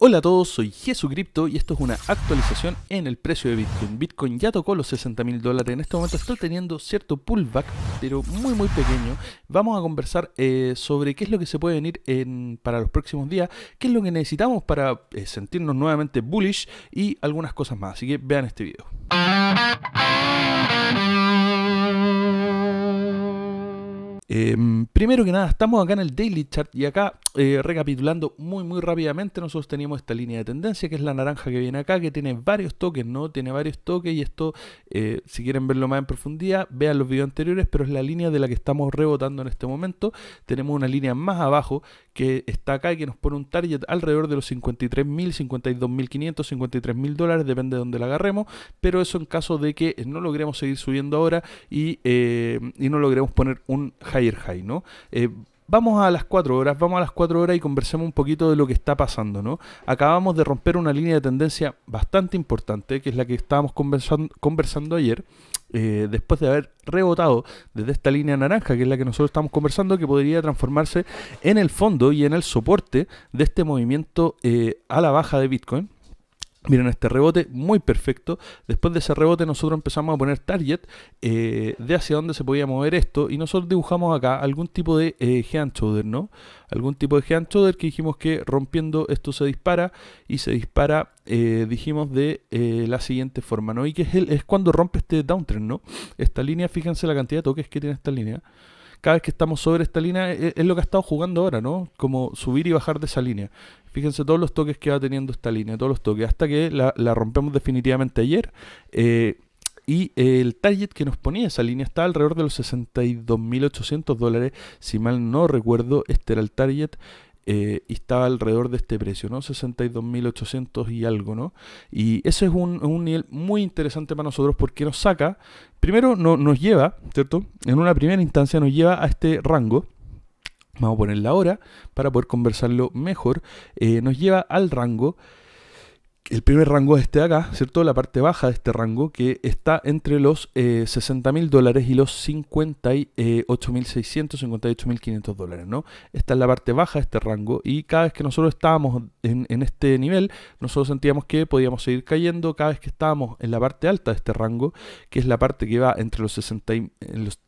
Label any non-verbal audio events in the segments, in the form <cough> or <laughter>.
Hola a todos, soy Jesucripto y esto es una actualización en el precio de Bitcoin. Bitcoin ya tocó los 60 mil dólares, en este momento está teniendo cierto pullback, pero muy muy pequeño. Vamos a conversar eh, sobre qué es lo que se puede venir para los próximos días, qué es lo que necesitamos para eh, sentirnos nuevamente bullish y algunas cosas más. Así que vean este video. Em, primero que nada, estamos acá en el Daily Chart y acá, eh, recapitulando muy muy rápidamente, nosotros teníamos esta línea de tendencia que es la naranja que viene acá, que tiene varios toques, ¿no? Tiene varios toques y esto, eh, si quieren verlo más en profundidad, vean los videos anteriores, pero es la línea de la que estamos rebotando en este momento. Tenemos una línea más abajo que está acá y que nos pone un target alrededor de los 53.000, 52.500, 53.000 dólares, depende de donde la agarremos, pero eso en caso de que no logremos seguir subiendo ahora y, eh, y no logremos poner un high ayer ¿no? Eh, vamos a las 4 horas, vamos a las 4 horas y conversemos un poquito de lo que está pasando, ¿no? Acabamos de romper una línea de tendencia bastante importante, que es la que estábamos conversando, conversando ayer, eh, después de haber rebotado desde esta línea naranja, que es la que nosotros estamos conversando, que podría transformarse en el fondo y en el soporte de este movimiento eh, a la baja de Bitcoin. Miren este rebote muy perfecto. Después de ese rebote nosotros empezamos a poner target eh, de hacia dónde se podía mover esto. Y nosotros dibujamos acá algún tipo de eh, hand shoulder, ¿no? Algún tipo de hand shoulder que dijimos que rompiendo esto se dispara. Y se dispara, eh, dijimos, de eh, la siguiente forma, ¿no? Y que es, es cuando rompe este downtrend, ¿no? Esta línea, fíjense la cantidad de toques que tiene esta línea cada vez que estamos sobre esta línea, e, e, es, lo que ha estado jugando ahora, ¿no? Como subir y bajar de esa línea. Fíjense todos los toques que va teniendo esta línea, todos los toques, hasta que la, rompemos definitivamente ayer. Eh, y eh, el target que nos ponía esa línea está alrededor de los 62.800 dólares. Si mal no recuerdo, este era el target. Eh, y estaba alrededor de este precio, ¿no? 62.800 y algo, ¿no? Y ese es un, nivel muy interesante para nosotros porque nos saca, primero no, nos lleva, ¿cierto? En una primera instancia nos lleva a este rango. Vamos a la hora para poder conversarlo mejor. Eh, nos lleva al rango el primer rango es este de acá, ¿cierto? La parte baja de este rango que está entre los eh, 60 mil dólares y los 58.600 eh, mil dólares, ¿no? Esta es la parte baja de este rango y cada vez que nosotros estábamos en, este nivel, nosotros sentíamos que podíamos seguir cayendo cada vez que estábamos en la parte alta de este rango, que es la parte que va entre los 60 los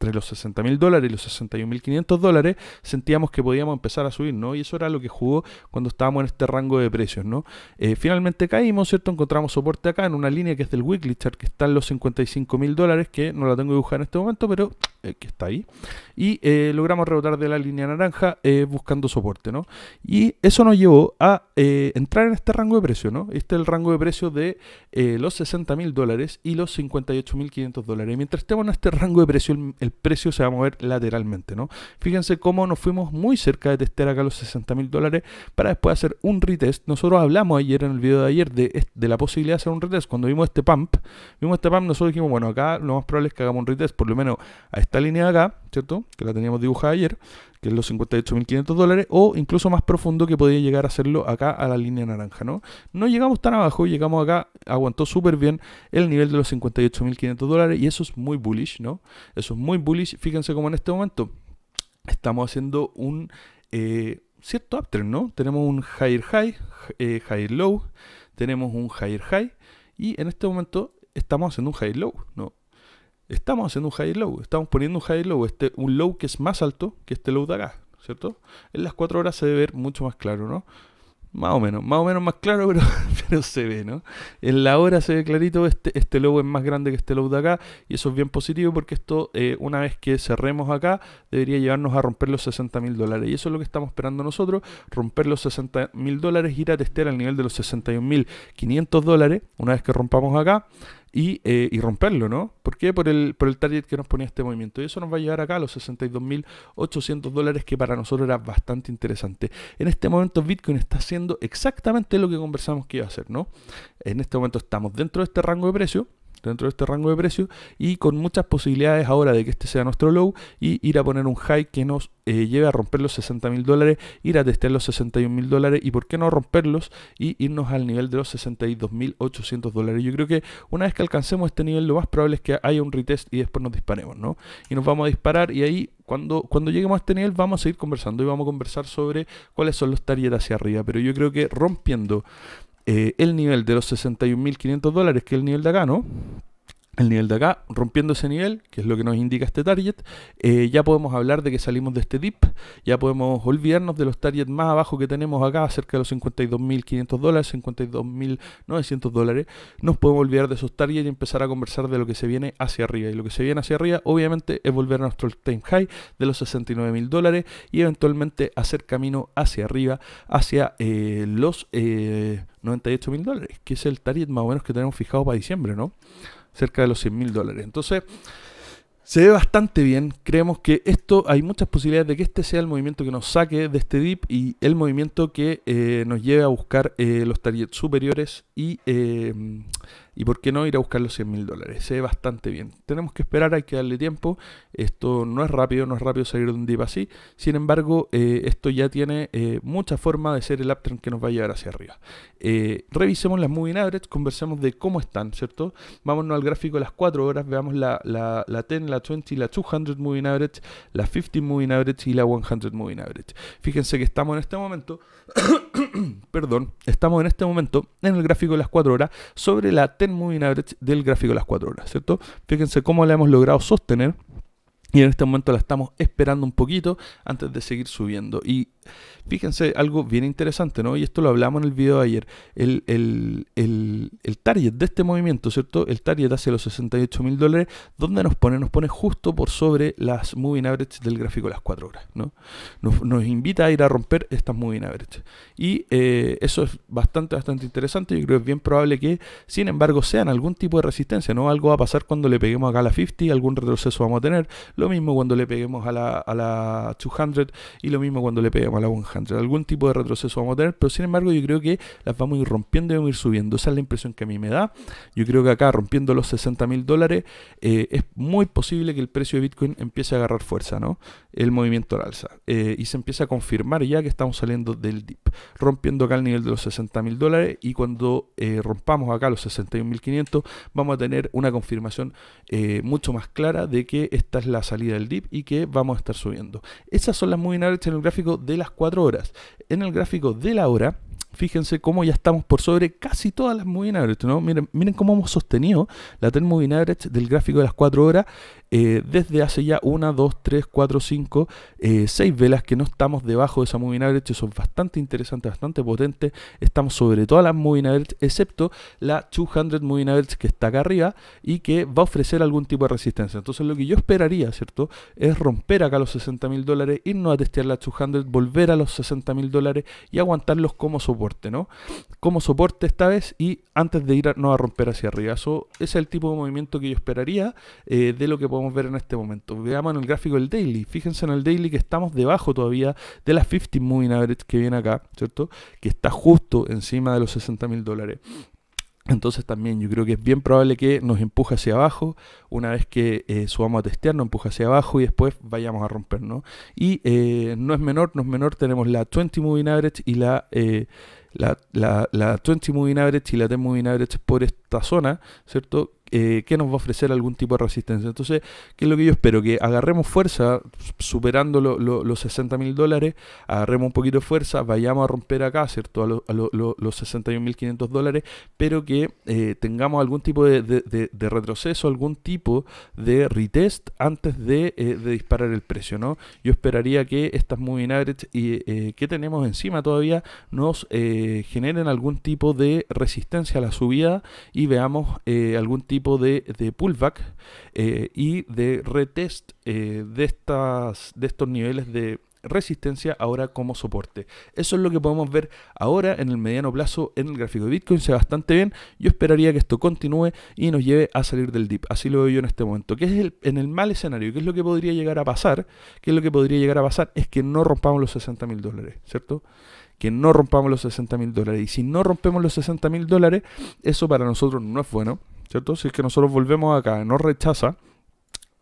dólares y los 61.500 dólares, sentíamos que podíamos empezar a subir, ¿no? Y eso era lo que jugó cuando estábamos en este rango de precios, ¿no? Eh, finalmente caí ¿cierto? Encontramos soporte acá en una línea que es del weekly chart, que está en los 55 mil dólares, que no la tengo dibujada en este momento, pero eh, que está ahí. Y eh, logramos rebotar de la línea naranja eh, buscando soporte, ¿no? Y eso nos llevó a entrar en este rango de precio, ¿no? Este es el rango de precio de los 60 mil dólares y los 58 mil 500 dólares. Y mientras estemos en este rango de precio, el, precio se va a mover lateralmente, ¿no? Fíjense cómo nos fuimos muy cerca de testear acá los 60 mil dólares para después hacer un retest. Nosotros hablamos ayer en el video de ayer de, la posibilidad de hacer un retest. Cuando vimos este pump, vimos este pump, nosotros dijimos, bueno, acá lo más probable es que hagamos un retest, por lo menos a esta línea de acá, ¿cierto? Que la teníamos dibujada ayer, que es los 58.500 dólares, o incluso más profundo que podría llegar a hacerlo acá a la línea naranja, ¿no? No llegamos tan abajo, llegamos acá, aguantó súper bien el nivel de los 58.500 dólares y eso es muy bullish, ¿no? Eso es muy bullish. Fíjense como en este momento estamos haciendo un... Eh, cierto uptrend, ¿no? Tenemos un higher high, eh, higher low, tenemos un higher high y en este momento estamos haciendo un higher low, ¿no? Estamos haciendo un higher low, estamos poniendo un higher low, este, un low que es más alto que este low de acá, ¿cierto? En las 4 horas se debe ver mucho más claro, ¿no? Más o menos, más o menos más claro, <laughs> pero, pero se ve, ¿no? En la hora se ve clarito, este, este logo es más grande que este logo de acá, y eso es bien positivo porque esto, eh, una vez que cerremos acá, debería llevarnos a romper los 60 mil dólares, y eso es lo que estamos esperando nosotros, romper los 60 mil dólares, ir a testear al nivel de los 61.500 mil dólares, una vez que rompamos acá, eh, y, romperlo, ¿no? ¿Por qué? Por el, por el target que nos ponía este movimiento. Y eso nos va a llevar acá a los 62.800 dólares, que para nosotros era bastante interesante. En este momento Bitcoin está haciendo exactamente lo que conversamos que iba a hacer, ¿no? En este momento estamos dentro de este rango de precio dentro de este rango de precio y con muchas posibilidades ahora de que este sea nuestro low y ir a poner un high que nos eh, lleve a romper los 60 mil dólares, ir a testear los 61 mil dólares y por qué no romperlos y irnos al nivel de los 62 mil 800 dólares. Yo creo que una vez que alcancemos este nivel lo más probable es que haya un retest y después nos disparemos, ¿no? Y nos vamos a disparar y ahí cuando, cuando lleguemos a este nivel vamos a seguir conversando y vamos a conversar sobre cuáles son los targets hacia arriba, pero yo creo que rompiendo eh, el nivel de los 61.500 dólares, que es el nivel de acá, ¿no? el nivel de acá, rompiendo ese nivel, que es lo que nos indica este target, eh, ya podemos hablar de que salimos de este dip, ya podemos olvidarnos de los targets más abajo que tenemos acá, cerca de los 52.500 dólares, 52.900 dólares, nos podemos olvidar de esos targets y empezar a conversar de lo que se viene hacia arriba. Y lo que se viene hacia arriba, obviamente, es volver a nuestro time high de los 69.000 dólares y eventualmente hacer camino hacia arriba, hacia eh, los 98.000 eh, dólares, que es el target más o menos que tenemos fijado para diciembre, ¿no? cerca de los 100 mil dólares. Entonces, se ve bastante bien. Creemos que esto hay muchas posibilidades de que este sea el movimiento que nos saque de este dip y el movimiento que eh, nos lleve a buscar eh, los targets superiores y eh, y por qué no ir a buscar los 100 mil dólares. Se ve bastante bien. Tenemos que esperar, hay que darle tiempo. Esto no es rápido, no es rápido salir de un dip así. Sin embargo, eh, esto ya tiene eh, mucha forma de ser el uptrend que nos va a llevar hacia arriba. Eh, revisemos las moving average, conversemos de cómo están, ¿cierto? Vámonos al gráfico de las 4 horas, veamos la, la, la 10, la 20, la 200 moving average, la 50 moving average y la 100 moving average. Fíjense que estamos en este momento, <coughs> perdón, estamos en este momento en el gráfico de las 4 horas sobre la ten moving average del gráfico de las 4 horas, ¿cierto? Fíjense cómo la hemos logrado sostener y en este momento la estamos esperando un poquito antes de seguir subiendo. Y Fíjense algo bien interesante, ¿no? Y esto lo hablamos en el video de ayer. El, target de este movimiento, ¿cierto? El target hacia los 68 mil dólares, donde nos pone? Nos pone justo por sobre las moving average del gráfico de las 4 horas, ¿no? Nos, invita a ir a romper estas moving average. Y eh, eso es bastante, bastante interesante. Yo creo que es bien probable que, sin embargo, sean algún tipo de resistencia, ¿no? Algo va a pasar cuando le peguemos acá a la 50, algún retroceso vamos a tener. Lo mismo cuando le peguemos a la, a la 200 y lo mismo cuando le peguemos Algún tipo de retroceso vamos a tener, pero sin embargo yo creo que las vamos a ir rompiendo y vamos a ir subiendo. Esa es la impresión que a mí me da. Yo creo que acá, rompiendo los 60 mil dólares, eh, es muy posible que el precio de Bitcoin empiece a agarrar fuerza, ¿no? El movimiento al alza. Eh, y se empieza a confirmar ya que estamos saliendo del dip, rompiendo acá el nivel de los 60 mil dólares y cuando eh, rompamos acá los 61.500 vamos a tener una confirmación mucho más clara de que esta es la salida del dip y que vamos a estar subiendo. Esas son las moving en el gráfico de las 4 horas. En el gráfico de la hora, fíjense cómo ya estamos por sobre casi todas las moving average, ¿no? Miren, miren cómo hemos sostenido la 10 moving average del gráfico de las 4 horas eh, desde hace ya 1, 2, 3, 4, 5, seis 6 velas que no estamos debajo de esa moving average, son bastante interesantes, bastante potente. estamos sobre todas las moving average, excepto la 200 moving average que está acá arriba y que va a ofrecer algún tipo de resistencia. Entonces lo que yo esperaría, ¿cierto? Es romper acá los 60 mil dólares, irnos a testear la 200, volver ver a los 60 mil dólares y aguantarlos como soporte, ¿no? Como soporte esta vez y antes de ir a romper hacia arriba. Eso es el tipo de movimiento que yo esperaría eh, de lo que podemos ver en este momento. Veamos en el gráfico del daily. Fíjense en el daily que estamos debajo todavía de las 50 moving average que viene acá, ¿cierto? Que está justo encima de los 60 mil dólares. Entonces también yo creo que es bien probable que nos empuje hacia abajo, una vez que eh, subamos a testear nos empuja hacia abajo y después vayamos a romper, ¿no? Y eh, no es menor, no es menor, tenemos la 20 Moving Average y la, eh, la, la 20 Moving Average y la 10 Moving Average por esta zona, ¿cierto? Eh, que nos va a ofrecer algún tipo de resistencia. Entonces, ¿qué es lo que yo espero? Que agarremos fuerza, superando los 60 mil dólares, agarremos un poquito de fuerza, vayamos a romper acá, ¿cierto? A, los a los 61.500 dólares, pero que eh, tengamos algún tipo de, retroceso, algún tipo de retest antes eh, de, disparar el precio, ¿no? Yo esperaría que estas moving average y, que tenemos encima todavía nos generen algún tipo de resistencia a la subida y veamos algún tipo de, pullback eh, y de retest eh, de, estas, de estos niveles de resistencia ahora como soporte. Eso es lo que podemos ver ahora en el mediano plazo en el gráfico de Bitcoin. Se ve bastante bien. Yo esperaría que esto continúe y nos lleve a salir del dip. Así lo veo yo en este momento. que es en el mal escenario? que es lo que podría llegar a pasar? que es lo que podría llegar a pasar? Es que no rompamos los 60 mil dólares, ¿cierto? Que no rompamos los 60 mil dólares. Y si no rompemos los 60 mil dólares, eso para nosotros no es bueno ¿cierto? Si es que nosotros volvemos acá, no rechaza,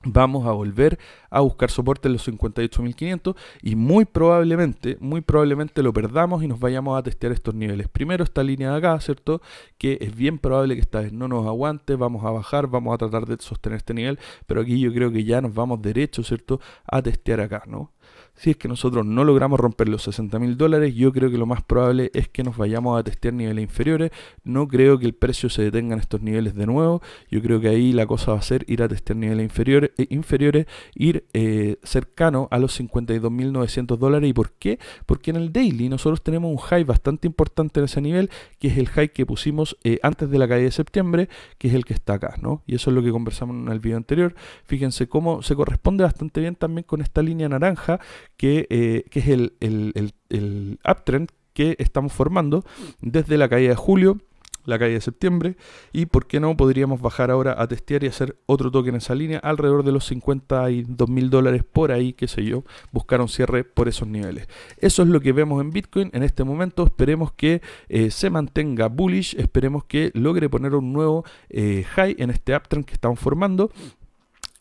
vamos a volver a buscar soporte en los 58.500 y muy probablemente, muy probablemente lo perdamos y nos vayamos a testear estos niveles. Primero esta línea de acá, ¿cierto? Que es bien probable que esta vez no nos aguante, vamos a bajar, vamos a tratar de sostener este nivel, pero aquí yo creo que ya nos vamos derecho, ¿cierto? A testear acá, ¿no? Si es que nosotros no logramos romper los 60 mil dólares, yo creo que lo más probable es que nos vayamos a testear niveles inferiores. No creo que el precio se detenga en estos niveles de nuevo. Yo creo que ahí la cosa va a ser ir a testear niveles inferiores, eh, ir eh, cercano a los 52.900 dólares. ¿Y por qué? Porque en el daily nosotros tenemos un high bastante importante en ese nivel, que es el high que pusimos eh, antes de la caída de septiembre, que es el que está acá, ¿no? Y eso es lo que conversamos en el video anterior. Fíjense cómo se corresponde bastante bien también con esta línea naranja eh, que, es el, uptrend que estamos formando desde la caída de julio la caída de septiembre. Y por qué no podríamos bajar ahora a testear y hacer otro toque en esa línea alrededor de los 52 mil dólares por ahí, qué sé yo, buscar un cierre por esos niveles. Eso es lo que vemos en Bitcoin en este momento. Esperemos que eh, se mantenga bullish, esperemos que logre poner un nuevo eh, high en este uptrend que estamos formando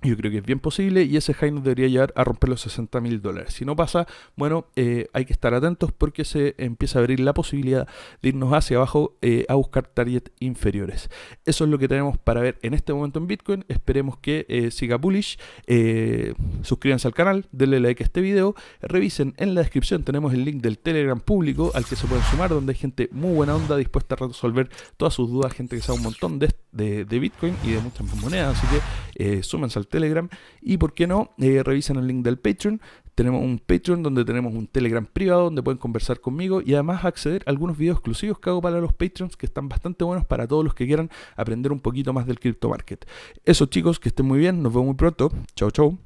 yo creo que es bien posible y ese high nos debería llevar a romper los 60 mil dólares. Si no pasa, bueno, eh, hay que estar atentos porque se empieza a abrir la posibilidad de irnos hacia abajo eh, a buscar target inferiores. Eso es lo que tenemos para ver en este momento en Bitcoin. Esperemos que eh, siga bullish. suscríbanse al canal, denle like a este video. Revisen en la descripción, tenemos el link del Telegram público al que se pueden sumar, donde hay gente muy buena onda dispuesta a resolver todas sus dudas, gente que sabe un montón de, de Bitcoin y de muchas más monedas. Así que eh, al Telegram y, ¿por qué no? revisan eh, revisen el link del Patreon. Tenemos un Patreon donde tenemos un Telegram privado donde pueden conversar conmigo y además acceder a algunos videos exclusivos que hago para los Patreons que están bastante buenos para todos los que quieran aprender un poquito más del cripto market. Eso chicos, que estén muy bien, nos vemos muy pronto. Chao, chao.